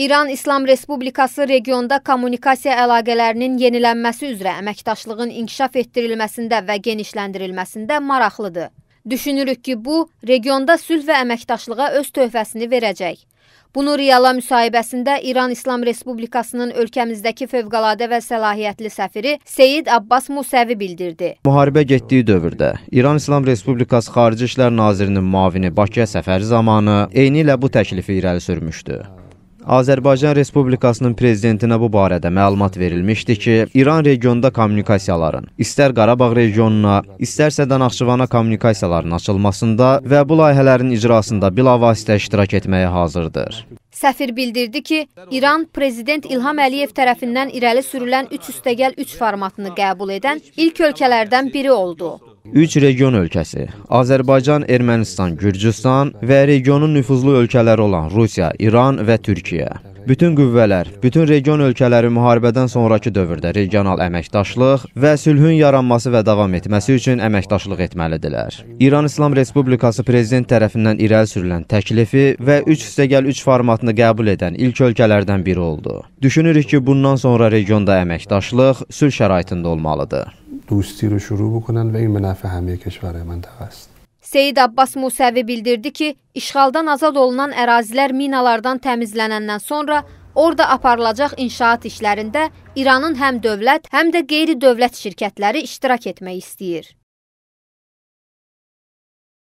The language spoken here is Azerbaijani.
İran İslam Respublikası regionda kommunikasiya əlaqələrinin yenilənməsi üzrə əməkdaşlığın inkişaf etdirilməsində və genişləndirilməsində maraqlıdır. Düşünürük ki, bu, regionda sülh və əməkdaşlığa öz töhfəsini verəcək. Bunu Riyala müsahibəsində İran İslam Respublikasının ölkəmizdəki fövqəladə və səlahiyyətli səfiri Seyid Abbas Musəvi bildirdi. Müharibə getdiyi dövrdə İran İslam Respublikası Xarici İşlər Nazirinin müavini Bakıya səfəri zamanı eyni ilə bu təklifi irəli sürmüşdü. Azərbaycan Respublikasının prezidentinə bu barədə məlumat verilmişdi ki, İran regionda kommunikasiyaların, istər Qarabağ regionuna, istərsə də Naxçıvana kommunikasiyaların açılmasında və bu layihələrin icrasında bilavasitə iştirak etməyə hazırdır. Səfir bildirdi ki, İran Prezident İlham Əliyev tərəfindən irəli sürülən 3 üstəgəl 3 formatını qəbul edən ilk ölkələrdən biri oldu. Üç region ölkəsi – Azərbaycan, Ermənistan, Gürcüstan və regionun nüfuzlu ölkələri olan Rusiya, İran və Türkiyə. Bütün qüvvələr, bütün region ölkələri müharibədən sonraki dövrdə regional əməkdaşlıq və sülhün yaranması və davam etməsi üçün əməkdaşlıq etməlidirlər. İran İslam Respublikası Prezident tərəfindən irəli sürülən təklifi və 3 üstəgəl 3 formatını qəbul edən ilk ölkələrdən biri oldu. Düşünürük ki, bundan sonra regionda əməkdaşlıq sülh şəraitində olmalıdır. دوستی رو شروع بکنن و این به نفع همه کشور منطقه است. Seyid Abbas Musəvi bildirdi ki, işğaldan azad olunan ərazilər minalardan təmizlənəndən sonra orada aparılacaq inşaat işlərində İranın həm dövlət, həm də qeyri-dövlət şirkətləri iştirak etmək istəyir.